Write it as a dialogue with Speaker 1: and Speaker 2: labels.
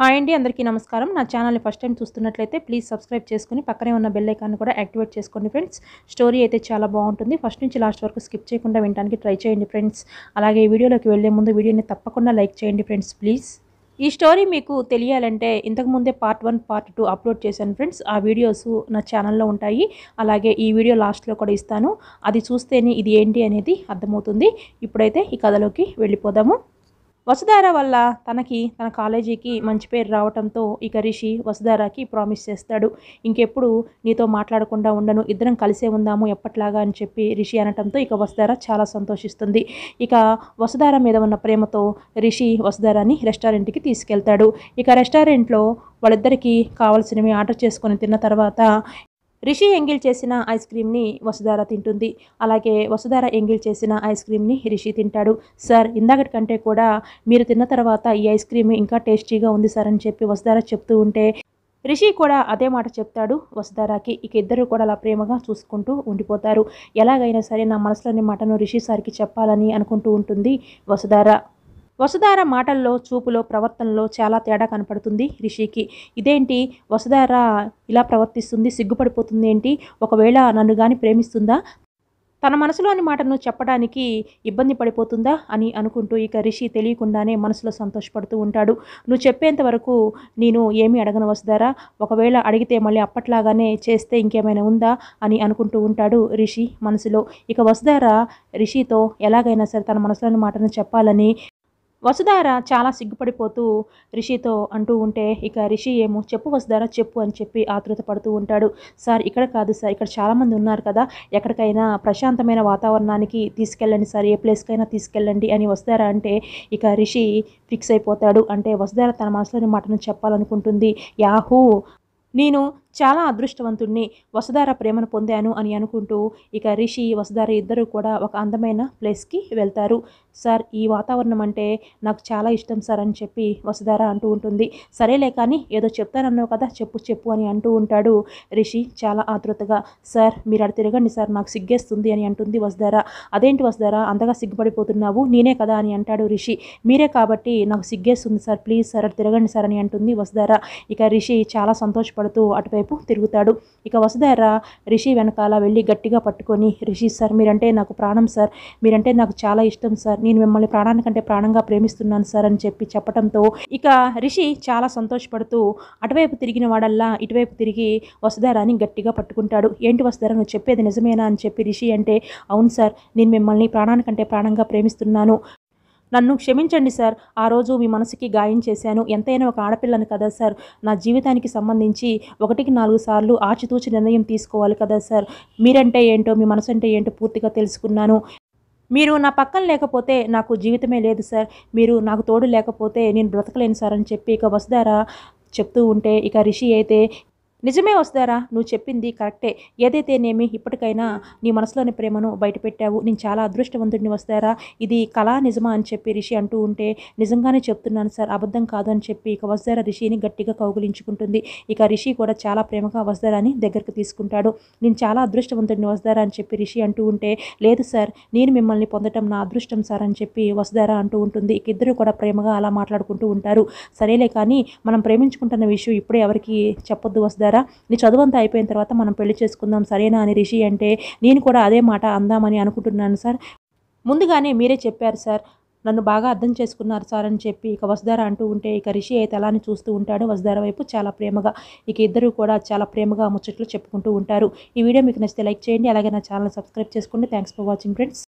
Speaker 1: hi అండి అందరికీ నమస్కారం నా ఛానల్ని ఫస్ట్ టైం చూస్తున్నట్లయితే ప్లీజ్ సబ్స్క్రైబ్ చేసుకుని పక్కనే ఉన్న బెల్ ఐకాన్ కూడా యాక్టివేట్ చేసుకోండి ఫ్రెండ్స్ స్టోరీ అయితే చాలా బాగుంటుంది ఫస్ట్ నుంచి లాస్ట్ వరకు స్కిప్ చేయకుండా వినడానికి ట్రై చేయండి ఫ్రెండ్స్ అలాగే ఈ వీడియోలోకి వెళ్లే ముందు వీడియోని తప్పకుండా లైక్ చేయండి ఫ్రెండ్స్ ప్లీజ్ ఈ స్టోరీ మీకు తెలియాలంటే ఇంతకుముందే part one part two upload చేశాను ఫ్రెండ్స్ ఆ వీడియోస్ నా ఛానల్లో ఉంటాయి అలాగే ఈ వీడియో లాస్ట్లో కూడా ఇస్తాను అది చూస్తేనే ఇది ఏంటి అనేది అర్థమవుతుంది ఇప్పుడైతే ఈ కథలోకి వెళ్ళిపోదాము వసుధార వల్ల తనకి తన కాలేజీకి మంచి పేరు రావడంతో ఇక రిషి వసుధారాకి ప్రామిస్ చేస్తాడు ఇంకెప్పుడు నీతో మాట్లాడకుండా ఉండను ఇద్దరం కలిసే ఉందాము ఎప్పట్లాగా అని చెప్పి రిషి అనటంతో ఇక వసుధార చాలా సంతోషిస్తుంది ఇక వసుధార మీద ఉన్న ప్రేమతో రిషి వసుధారాని రెస్టారెంట్కి తీసుకెళ్తాడు ఇక రెస్టారెంట్లో వాళ్ళిద్దరికీ కావాల్సినవి ఆర్డర్ చేసుకొని తిన్న తర్వాత రిషి ఎంగిల్ చేసిన ఐస్ క్రీమ్ని వసుధార తింటుంది అలాగే వసుధార ఎంగిల్ చేసిన ఐస్ క్రీమ్ని రిషి తింటాడు సార్ ఇందాకటి కంటే కూడా మీరు తిన్న తర్వాత ఈ ఐస్ క్రీమ్ ఇంకా టేస్టీగా ఉంది సార్ అని చెప్పి వసుధార చెప్తూ ఉంటే రిషి కూడా అదే మాట చెప్తాడు వసుధారాకి ఇక ఇద్దరు కూడా అలా ప్రేమగా చూసుకుంటూ ఉండిపోతారు ఎలాగైనా సరే నా మనసులోని మాటను రిషి సార్కి చెప్పాలని అనుకుంటూ ఉంటుంది వసుధార వసుధార మాటల్లో చూపులో ప్రవర్తనలో చాలా తేడా కనపడుతుంది రిషికి ఇదేంటి వసుధార ఇలా ప్రవర్తిస్తుంది సిగ్గుపడిపోతుంది ఏంటి ఒకవేళ నన్ను కానీ ప్రేమిస్తుందా తన మనసులోని మాటను చెప్పడానికి ఇబ్బంది పడిపోతుందా అని అనుకుంటూ ఇక రిషి తెలియకుండానే మనసులో సంతోషపడుతూ ఉంటాడు నువ్వు చెప్పేంత వరకు నేను ఏమీ అడగను వసుదారా ఒకవేళ అడిగితే మళ్ళీ అప్పట్లాగానే చేస్తే ఇంకేమైనా ఉందా అని అనుకుంటూ ఉంటాడు రిషి మనసులో ఇక వసుదార రిషితో ఎలాగైనా సరే తన మనసులోని మాటను చెప్పాలని వసుధార చాలా సిగ్గుపడిపోతూ రిషితో అంటూ ఉంటే ఇక రిషి ఏమో చెప్పు వసుధార చెప్పు అని చెప్పి ఆతృత పడుతూ ఉంటాడు సార్ ఇక్కడ కాదు సార్ ఇక్కడ చాలామంది ఉన్నారు కదా ఎక్కడికైనా ప్రశాంతమైన వాతావరణానికి తీసుకెళ్ళండి సార్ ఏ ప్లేస్కైనా తీసుకెళ్ళండి అని వసుధార అంటే ఇక రిషి ఫిక్స్ అయిపోతాడు అంటే వసుధార తన మనసులోని మాటను చెప్పాలనుకుంటుంది యాహూ నేను చాలా అదృష్టవంతుణ్ణి వసుధార ప్రేమను పొందాను అని అనుకుంటూ ఇక రిషి వసుధార ఇద్దరూ కూడా ఒక అందమైన ప్లేస్కి వెళ్తారు సార్ ఈ వాతావరణం అంటే నాకు చాలా ఇష్టం సార్ అని చెప్పి వసుధార అంటూ ఉంటుంది సరేలే కానీ ఏదో చెప్తానన్నావు కదా చెప్పు చెప్పు అని అంటూ ఉంటాడు రిషి చాలా ఆతృతగా సార్ మీరు అడు తిరగండి సార్ నాకు సిగ్గేస్తుంది అని అంటుంది వసుధార అదేంటి వసుధార అంతగా సిగ్గుపడిపోతున్నావు నేనే కదా అని అంటాడు రిషి మీరే కాబట్టి నాకు సిగ్గేస్తుంది సార్ ప్లీజ్ సార్ అటు తిరగండి సార్ అని అంటుంది వసుధార ఇక రిషి చాలా సంతోషపడుతూ అటు వైపు తిరుగుతాడు ఇక వసుధార రిషి వెనకాల వెళ్ళి గట్టిగా పట్టుకొని రిషి సార్ మీరంటే నాకు ప్రాణం సార్ మీరంటే నాకు చాలా ఇష్టం సార్ నేను మిమ్మల్ని ప్రాణానికంటే ప్రాణంగా ప్రేమిస్తున్నాను సార్ అని చెప్పి చెప్పడంతో ఇక రిషి చాలా సంతోషపడుతూ అటువైపు తిరిగిన వాడల్లా ఇటువైపు తిరిగి వసుధారాని గట్టిగా పట్టుకుంటాడు ఏంటి వసుధార నువ్వు చెప్పేది నిజమేనా అని చెప్పి రిషి అంటే అవును సార్ నేను మిమ్మల్ని ప్రాణానికంటే ప్రాణంగా ప్రేమిస్తున్నాను నన్ను క్షమించండి సార్ ఆ రోజు మీ మనసుకి గాయం చేశాను ఎంతైనా ఒక ఆడపిల్లను కదా సార్ నా జీవితానికి సంబంధించి ఒకటికి నాలుగు సార్లు ఆచితూచి నిర్ణయం తీసుకోవాలి కదా సార్ మీరంటే ఏంటో మీ మనసు అంటే ఏంటో పూర్తిగా తెలుసుకున్నాను మీరు నా పక్కన లేకపోతే నాకు జీవితమే లేదు సార్ మీరు నాకు తోడు లేకపోతే నేను బ్రతకలేను సార్ అని చెప్పి ఇక వసుదారా చెప్తూ ఉంటే ఇక రిషి అయితే నిజమే వస్తారా నువ్వు చెప్పింది కరెక్టే ఏదైతేనేమి ఇప్పటికైనా నీ మనసులోని ప్రేమను బయటపెట్టావు నేను చాలా అదృష్టవంతుడిని వస్తారా ఇది కళా నిజమా అని చెప్పి రిషి అంటూ ఉంటే నిజంగానే చెప్తున్నాను సార్ అబద్ధం కాదు అని చెప్పి ఇక వస్తారా రిషిని గట్టిగా కౌగులించుకుంటుంది ఇక రిషి కూడా చాలా ప్రేమగా అని దగ్గరకు తీసుకుంటాడు నేను చాలా అదృష్టవంతుడిని వస్తారా అని చెప్పి రిషి అంటూ ఉంటే లేదు సార్ నేను మిమ్మల్ని పొందటం నా అదృష్టం సార్ అని చెప్పి వస్తారా అంటూ ఉంటుంది ఇద్దరు కూడా ప్రేమగా అలా మాట్లాడుకుంటూ ఉంటారు సరేలే కానీ మనం ప్రేమించుకుంటున్న విషయం ఇప్పుడే ఎవరికి చెప్పొద్దు వస్తారా సోదరా నీ చదువు అంతా అయిపోయిన తర్వాత మనం పెళ్లి చేసుకుందాం సరేనా అని రిషి అంటే నేను కూడా అదే మాట అందామని అనుకుంటున్నాను సార్ ముందుగానే మీరే చెప్పారు సార్ నన్ను బాగా అర్థం చేసుకున్నారు సార్ అని చెప్పి ఇక వసుధార అంటూ ఉంటే ఇక రిషి అయితే అలానే చూస్తూ ఉంటాడు వసుధార వైపు చాలా ప్రేమగా ఇక ఇద్దరు కూడా చాలా ప్రేమగా ముచ్చట్లు చెప్పుకుంటూ ఉంటారు ఈ వీడియో మీకు నచ్చితే లైక్ చేయండి అలాగే నా ఛానల్ సబ్స్క్రైబ్ చేసుకోండి థ్యాంక్స్ ఫర్ వాచింగ్ ఫ్రెండ్స్